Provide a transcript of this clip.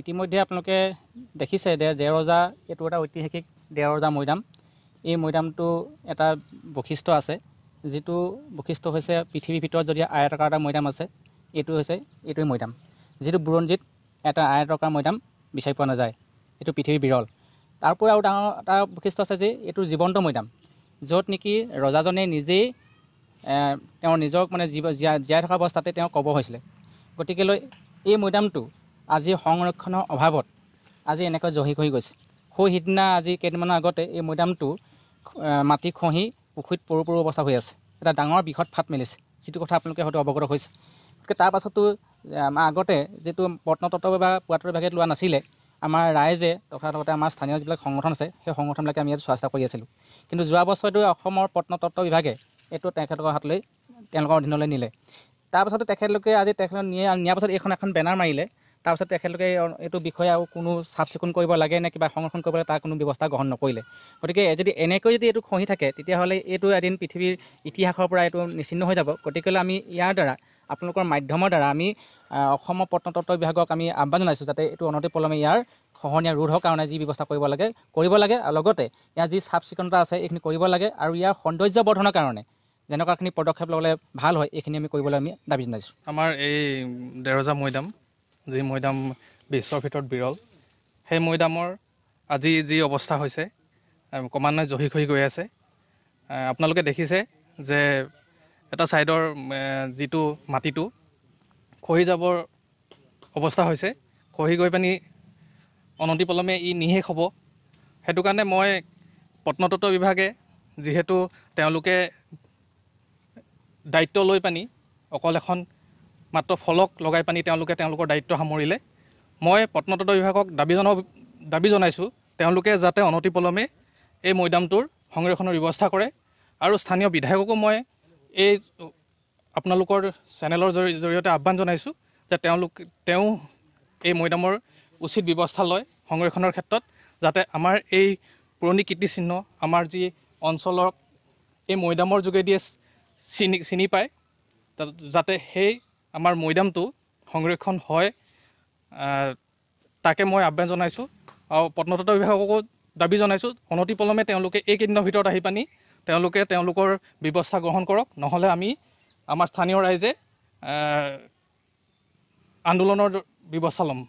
ইতিমধ্যে আপোনালোকে দেখিছে দে দেওৰজা এইটো এটা ঐতিহাসিক ৰজা মৈদাম এই মৈদামটো এটা বৈশিষ্ট্য আছে যিটো বৈশিষ্ট্য হৈছে পৃথিৱীৰ ভিতৰত যদি আয়তকাৰ এটা মৈদাম আছে এইটো হৈছে এইটোৱেই মৈদাম যিটো বুৰঞ্জীত এটা আয়তকাৰ মৈদাম বিচাৰি পোৱা নাযায় এইটো পৃথিৱীৰ বিৰল তাৰ তাৰপৰা আৰু ডাঙৰ এটা বৈশিষ্ট্য আছে যে এইটো জীৱন্ত মৈদাম য'ত নেকি ৰজাজনে নিজেই তেওঁৰ নিজক মানে জীৱ জীয়াই জীয়াই থকা অৱস্থাতে তেওঁ ক'ব হৈছিলে গতিকেলৈ এই মৈদামটো আজি সংৰক্ষণৰ অভাৱত আজি এনেকৈ জহি খহি গৈছে সৌ সিদিনা আজি কেইদিনমানৰ আগতে এই মৈদামটো মাটি খহি পুখুৰীত পৰু পৰু অৱস্থা হৈ আছে এটা ডাঙৰ বৃহৎ ফাট মেলিছে যিটো কথা আপোনালোকে হয়তো অৱগত হৈছে গতিকে তাৰপাছতো আমাৰ আগতে যিটো পত্নতত্ব বা পুৱাত বিভাগে লোৱা নাছিলে আমাৰ ৰাইজে তথা লগতে আমাৰ স্থানীয় যিবিলাক সংগঠন আছে সেই সংগঠনবিলাকে আমি ইয়াত চোৱা চিতা কৰি আছিলোঁ কিন্তু যোৱা বছৰতো অসমৰ পত্নতত্ব বিভাগে এইটো তেখেতলোকৰ হাতলৈ তেওঁলোকৰ অধীনলৈ নিলে তাৰপাছতো তেখেতলোকে আজি তেখেতলোকে নিয়া নিয়াৰ পাছত এইখন এখন বেনাৰ মাৰিলে তাৰপিছত তেখেতলোকে এইটো বিষয়ে আৰু কোনো চাফ চিকুণ কৰিব লাগে নে কিবা সংৰক্ষণ কৰিব লাগে তাৰ কোনো ব্যৱস্থা গ্ৰহণ নকৰিলে গতিকে যদি এনেকৈ যদি এইটো খহি থাকে তেতিয়াহ'লে এইটো এদিন পৃথিৱীৰ ইতিহাসৰ পৰা এইটো নিচিন্ন হৈ যাব গতিকেলৈ আমি ইয়াৰ দ্বাৰা আপোনালোকৰ মাধ্যমৰ দ্বাৰা আমি অসমৰ প্ৰত্নতত্ব বিভাগক আমি আহ্বান জনাইছোঁ যাতে এইটো অনতি পলমে ইয়াৰ খহনীয়া ৰোধৰ কাৰণে যি ব্যৱস্থা কৰিব লাগে কৰিব লাগে আৰু লগতে ইয়াৰ যি চাফ চিকুণতা আছে এইখিনি কৰিব লাগে আৰু ইয়াৰ সৌন্দৰ্য বৰ্ধনৰ কাৰণে যেনেকুৱাখিনি পদক্ষেপ ল'লে ভাল হয় এইখিনি আমি কৰিবলৈ আমি দাবী জনাইছোঁ আমাৰ এই দেৰজা মৈদাম যি মৈদাম বিশ্বৰ ভিতৰত বিৰল সেই মৈদামৰ আজি যি অৱস্থা হৈছে ক্ৰমান্বয়ে জহি খহি গৈ আছে আপোনালোকে দেখিছে যে এটা ছাইডৰ যিটো মাটিটো খহি যাবৰ অৱস্থা হৈছে খহি গৈ পানি অনতিপলমে ই নিশেষ হ'ব সেইটো কাৰণে মই প্ৰত্নতত্ব বিভাগে যিহেতু তেওঁলোকে দায়িত্ব লৈ পানি অকল এখন মাত্ৰ ফলক লগাই পানি তেওঁলোকে তেওঁলোকৰ দায়িত্ব সামৰিলে মই প্ৰত্নতত্ত্ব বিভাগক দাবী জনাব দাবী জনাইছোঁ তেওঁলোকে যাতে অনতিপলমে এই মৈদামটোৰ সংৰক্ষণৰ ব্যৱস্থা কৰে আৰু স্থানীয় বিধায়ককো মই এই আপোনালোকৰ চেনেলৰ জৰি জৰিয়তে আহ্বান জনাইছোঁ যে তেওঁলোক তেওঁ এই মৈদামৰ উচিত ব্যৱস্থা লয় সংৰক্ষণৰ ক্ষেত্ৰত যাতে আমাৰ এই পুৰণি কীৰ্তিচিহ্ন আমাৰ যি অঞ্চলক এই মৈদামৰ যোগেদিয়ে চিনি চিনি পায় যাতে সেই আমাৰ মৈদামটো সংৰক্ষণ হয় তাকে মই আহ্বান জনাইছোঁ আৰু প্ৰত্নতত্ব বিভাগকো দাবী জনাইছোঁ অনতি পলমে তেওঁলোকে এইকেইদিনৰ ভিতৰত আহি পানি তেওঁলোকে তেওঁলোকৰ ব্যৱস্থা গ্ৰহণ কৰক নহ'লে আমি আমাৰ স্থানীয় ৰাইজে আন্দোলনৰ ব্যৱস্থা ল'ম